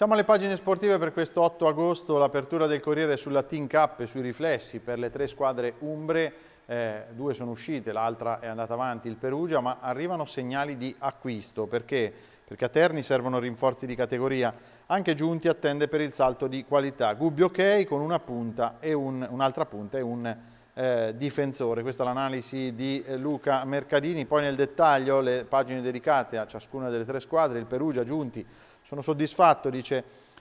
Siamo alle pagine sportive per questo 8 agosto, l'apertura del Corriere sulla Team Cup e sui riflessi per le tre squadre umbre, eh, due sono uscite, l'altra è andata avanti, il Perugia, ma arrivano segnali di acquisto, perché? Perché a Terni servono rinforzi di categoria, anche Giunti attende per il salto di qualità, Gubbio ok con una punta e un'altra un punta e un eh, difensore. Questa è l'analisi di eh, Luca Mercadini, poi nel dettaglio le pagine dedicate a ciascuna delle tre squadre, il Perugia, Giunti, sono soddisfatto, dice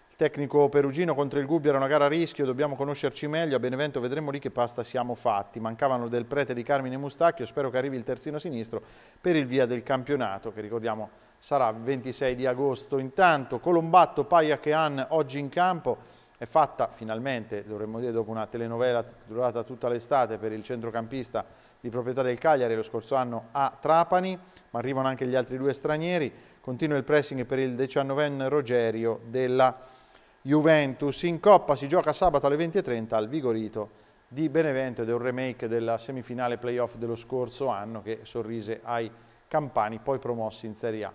il tecnico perugino contro il Gubbio, era una gara a rischio, dobbiamo conoscerci meglio, a Benevento vedremo lì che pasta siamo fatti. Mancavano del prete di Carmine Mustacchio, spero che arrivi il terzino sinistro per il via del campionato, che ricordiamo sarà il 26 di agosto. Intanto Colombatto, Paia Chean oggi in campo, è fatta finalmente, dovremmo dire dopo una telenovela durata tutta l'estate per il centrocampista di proprietà del Cagliari lo scorso anno a Trapani, ma arrivano anche gli altri due stranieri, Continua il pressing per il 19 Rogerio della Juventus. In Coppa si gioca sabato alle 20.30 al Vigorito di Benevento ed è un remake della semifinale playoff dello scorso anno che sorrise ai campani poi promossi in Serie A.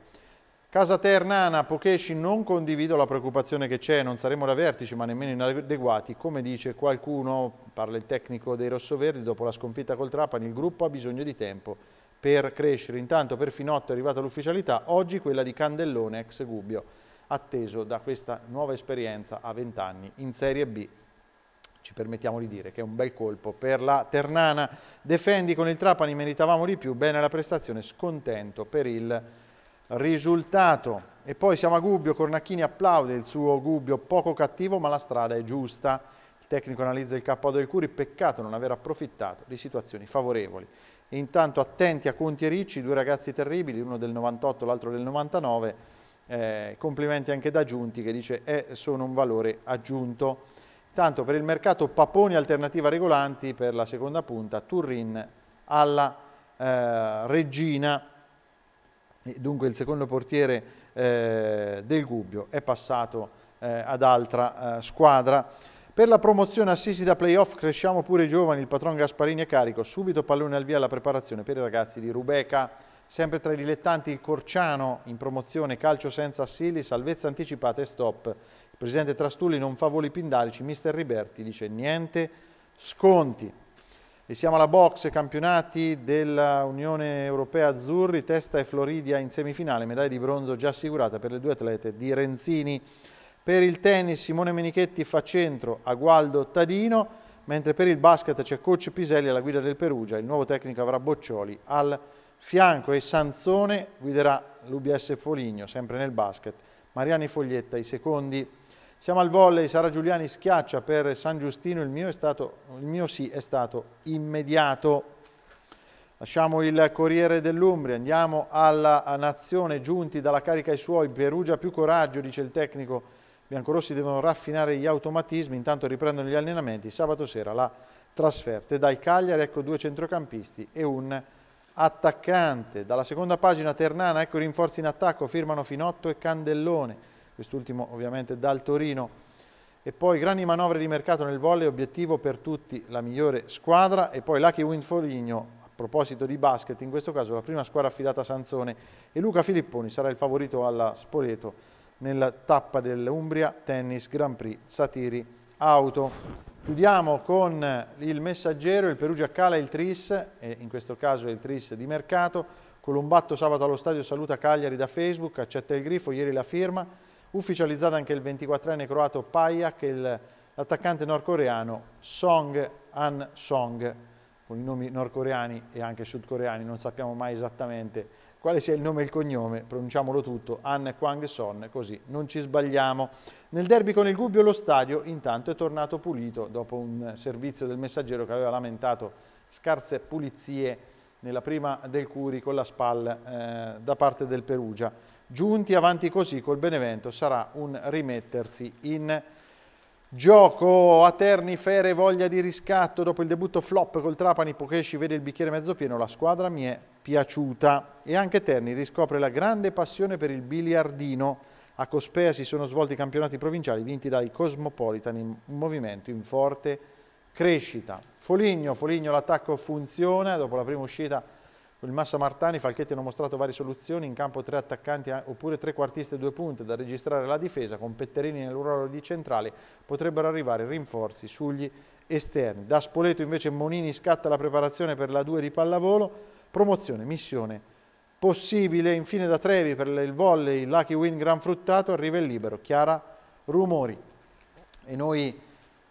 Casa Ternana, Pokesci, non condivido la preoccupazione che c'è, non saremo da vertici ma nemmeno inadeguati, come dice qualcuno, parla il tecnico dei Rossoverdi, dopo la sconfitta col Trapani il gruppo ha bisogno di tempo per crescere. Intanto per Finotto è arrivata l'ufficialità, oggi quella di Candellone ex Gubbio, atteso da questa nuova esperienza a 20 anni in Serie B ci permettiamo di dire che è un bel colpo per la Ternana. Defendi con il Trapani, meritavamo di più, bene la prestazione, scontento per il risultato. E poi siamo a Gubbio, Cornacchini applaude il suo Gubbio, poco cattivo ma la strada è giusta. Il tecnico analizza il KO del Curi, peccato non aver approfittato di situazioni favorevoli. intanto attenti a Conti e Ricci, due ragazzi terribili, uno del 98, l'altro del 99. Eh, complimenti anche da Giunti che dice eh, sono un valore aggiunto. Intanto per il mercato Paponi alternativa regolanti per la seconda punta, Turin alla eh, Regina, dunque il secondo portiere eh, del Gubbio è passato eh, ad altra eh, squadra. Per la promozione Assisi da playoff cresciamo pure i giovani, il patron Gasparini è carico, subito pallone al via alla preparazione per i ragazzi di Rubeca. Sempre tra i dilettanti il Corciano in promozione, calcio senza assili, salvezza anticipata e stop. Il presidente Trastulli non fa voli pindarici, mister Riberti dice niente sconti. E siamo alla box, campionati dell'Unione Europea Azzurri, Testa e Floridia in semifinale, medaglia di bronzo già assicurata per le due atlete di Renzini. Per il tennis Simone Menichetti fa centro a Gualdo Tadino, mentre per il basket c'è Coach Piselli alla guida del Perugia, il nuovo tecnico avrà Boccioli al fianco e Sanzone guiderà l'UBS Foligno, sempre nel basket, Mariani Foglietta i secondi. Siamo al volley, Sara Giuliani schiaccia per San Giustino, il mio, stato, il mio sì è stato immediato. Lasciamo il Corriere dell'Umbria, andiamo alla Nazione, giunti dalla carica ai suoi, Perugia più coraggio, dice il tecnico biancorossi devono raffinare gli automatismi, intanto riprendono gli allenamenti, sabato sera la trasferta. E dal Cagliari ecco due centrocampisti e un attaccante. Dalla seconda pagina Ternana, ecco rinforzi in attacco, firmano Finotto e Candellone, quest'ultimo ovviamente dal Torino. E poi grandi manovre di mercato nel volley, obiettivo per tutti la migliore squadra. E poi Lucky Wind Foligno, a proposito di basket, in questo caso la prima squadra affidata a Sanzone. E Luca Filipponi sarà il favorito alla Spoleto nella tappa dell'Umbria Tennis Grand Prix Satiri Auto. Chiudiamo con il messaggero, il Perugia cala il Tris, e in questo caso è il Tris di mercato, Columbatto sabato allo stadio saluta Cagliari da Facebook, accetta il grifo, ieri la firma, ufficializzata anche il 24enne croato Pajak e l'attaccante nordcoreano Song An Song con i nomi nordcoreani e anche sudcoreani, non sappiamo mai esattamente quale sia il nome e il cognome, pronunciamolo tutto, Han Kwang Son, così non ci sbagliamo. Nel derby con il Gubbio lo stadio intanto è tornato pulito dopo un servizio del messaggero che aveva lamentato scarse pulizie nella prima del Curi con la spalla eh, da parte del Perugia. Giunti avanti così col Benevento sarà un rimettersi in Gioco a Terni, Fere, voglia di riscatto dopo il debutto flop col Trapani, Pokesci vede il bicchiere mezzo pieno, la squadra mi è piaciuta e anche Terni riscopre la grande passione per il biliardino. A Cospea si sono svolti i campionati provinciali vinti dai Cosmopolitan un movimento in forte crescita. Foligno, Foligno l'attacco funziona dopo la prima uscita il Massa Martani Falchetti hanno mostrato varie soluzioni, in campo tre attaccanti eh, oppure tre quartiste e due punte da registrare la difesa, con Petterini nel ruolo di centrale potrebbero arrivare rinforzi sugli esterni. Da Spoleto invece Monini scatta la preparazione per la 2 di pallavolo, promozione, missione possibile. Infine da Trevi per il volley, Lucky Win Gran Fruttato, arriva il libero, Chiara Rumori. E noi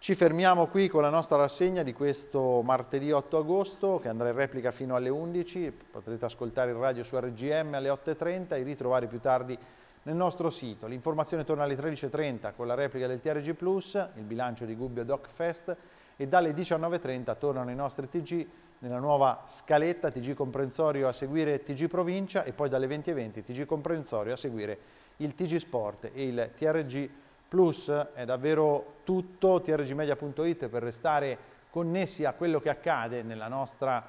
ci fermiamo qui con la nostra rassegna di questo martedì 8 agosto che andrà in replica fino alle 11, potrete ascoltare il radio su RGM alle 8.30 e ritrovare più tardi nel nostro sito. L'informazione torna alle 13.30 con la replica del TRG+, Plus, il bilancio di Gubbio Doc Fest e dalle 19.30 tornano i nostri TG nella nuova scaletta TG Comprensorio a seguire TG Provincia e poi dalle 20.20 TG Comprensorio a seguire il TG Sport e il TRG Plus è davvero tutto, trgmedia.it per restare connessi a quello che accade nella nostra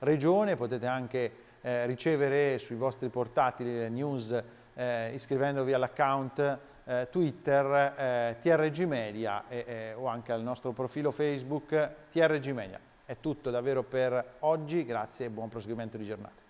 regione, potete anche eh, ricevere sui vostri portatili le news eh, iscrivendovi all'account eh, Twitter eh, trgmedia eh, o anche al nostro profilo Facebook trgmedia. È tutto davvero per oggi, grazie e buon proseguimento di giornata.